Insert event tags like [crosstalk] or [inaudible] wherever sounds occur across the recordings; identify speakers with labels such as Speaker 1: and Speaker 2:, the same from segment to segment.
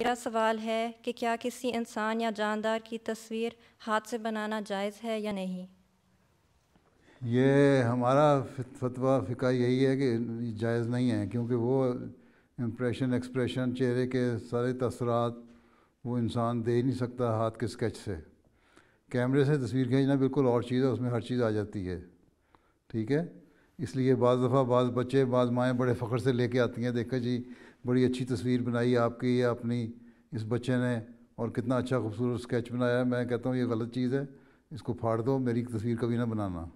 Speaker 1: मेरा सवाल है कि क्या किसी इंसान या जानदार की तस्वीर हाथ से बनाना जायज़ है या नहीं ये हमारा फतवा फ़िका यही है कि जायज़ नहीं है क्योंकि वो इम्प्रेशन एक्सप्रेशन चेहरे के सारे तसरात वो इंसान दे नहीं सकता हाथ के स्केच से कैमरे से तस्वीर खींचना बिल्कुल और चीज़ है उसमें हर चीज़ आ जाती है ठीक है इसलिए बाज़ दफ़ा बाज़ बच्चे बाज़ माएँ बड़े फ़ख्र से लेके आती हैं देखा जी बड़ी अच्छी तस्वीर बनाई आपकी या अपनी इस बच्चे ने और कितना अच्छा खूबसूरत स्केच बनाया मैं कहता हूँ ये गलत चीज़ है इसको फाड़ दो मेरी तस्वीर कभी ना बनाना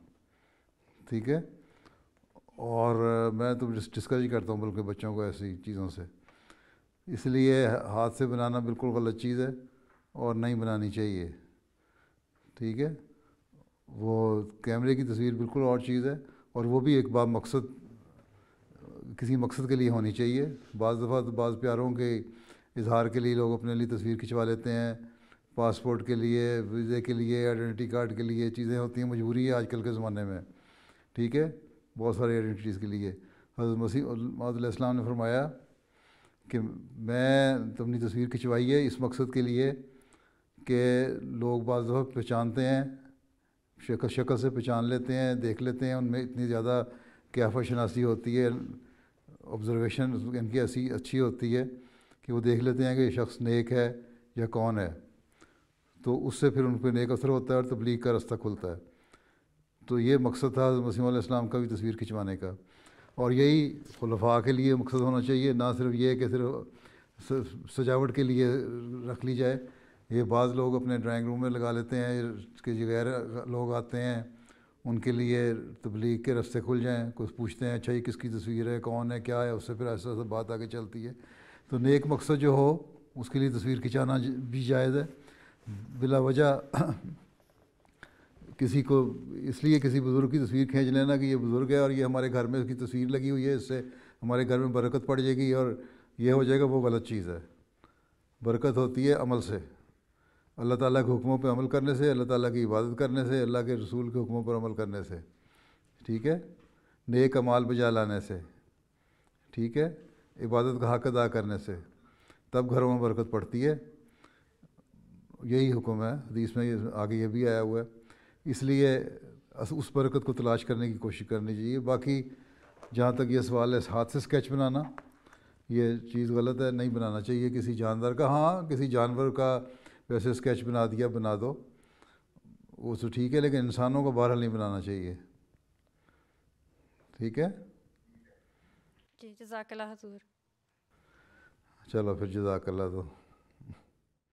Speaker 1: ठीक है और मैं तो डिस्करेज करता हूँ बल्कि बच्चों को ऐसी चीज़ों से इसलिए हाथ से बनाना बिल्कुल गलत चीज़ है और नहीं बनानी चाहिए ठीक है वो कैमरे की तस्वीर बिल्कुल और चीज़ है और वो भी एक बा मकसद किसी मकसद के लिए होनी चाहिए बज़ दफ़ा तो बाज़ प्यारों के इजहार के लिए लोग अपने लिए तस्वीर खिंचवा लेते हैं पासपोर्ट के लिए वीज़े के लिए आइडेंटिटी कार्ड के लिए चीज़ें होती हैं मजबूरी है आजकल के ज़माने में ठीक है बहुत सारी आइडेंटिटीज़ के लिए हज़रत मसीम ने फरमाया कि मैं तुमने तो तस्वीर खिंचवाई है इस मकसद के लिए कि लोग बाज़ दफ़ा पहचानते हैं शक्ल शक्ल से पहचान लेते हैं देख लेते हैं उनमें इतनी ज़्यादा क्या शनासी होती है ऑब्जर्वेशन इनकी ऐसी अच्छी होती है कि वो देख लेते हैं कि ये शख्स नेक है या कौन है तो उससे फिर उन पर नेक असर होता है और तबलीग का रास्ता खुलता है तो ये मकसद था मसीम इस्लाम का भी तस्वीर खिंचवाने का और यही खलफा के लिए मकसद होना चाहिए ना सिर्फ ये कि सिर्फ सजावट के लिए रख ली जाए ये बाज़ लोग अपने ड्राइंग रूम में लगा लेते हैं कि गैर लोग आते हैं उनके लिए तबलीग के रस्ते खुल जाएँ कुछ पूछते हैं अच्छा ये किसकी तस्वीर है कौन है क्या है उससे फिर ऐसा ऐसा बात आगे चलती है तो नेक मकसद जो हो उसके लिए तस्वीर खिंचाना भी जायज़ है बिला वजह [clears throat] किसी को इसलिए किसी बुज़ुर्ग की तस्वीर खींच लेना कि ये बुज़ुर्ग है और ये हमारे घर में उसकी तस्वीर लगी हुई है इससे हमारे घर में बरकत पड़ जाएगी और ये हो जाएगा वो गलत चीज़ है बरकत होती है अमल से अल्लाह ताला के हुक्मों पर अमल करने से अल्लाह ताला की इबादत करने से अल्लाह के रसूल के हुक्मों पर अमल करने से ठीक है नेक अमाल बजा लाने से ठीक है इबादत का हक अदा करने से तब घरों में बरकत पड़ती है यही हुक्म है हदीस में आगे ये भी आया हुआ है इसलिए उस बरकत को तलाश करने की कोशिश करनी चाहिए बाकी जहाँ तक ये सवाल है हाथ से स्केच बनाना ये चीज़ गलत है नहीं बनाना चाहिए किसी जानवर का हाँ किसी जानवर का वैसे स्केच बना दिया बना दो वो तो ठीक है लेकिन इंसानों को बहरहाल नहीं बनाना चाहिए ठीक है जी जजाकल्ला हजूर चलो फिर जजाकल्ला तो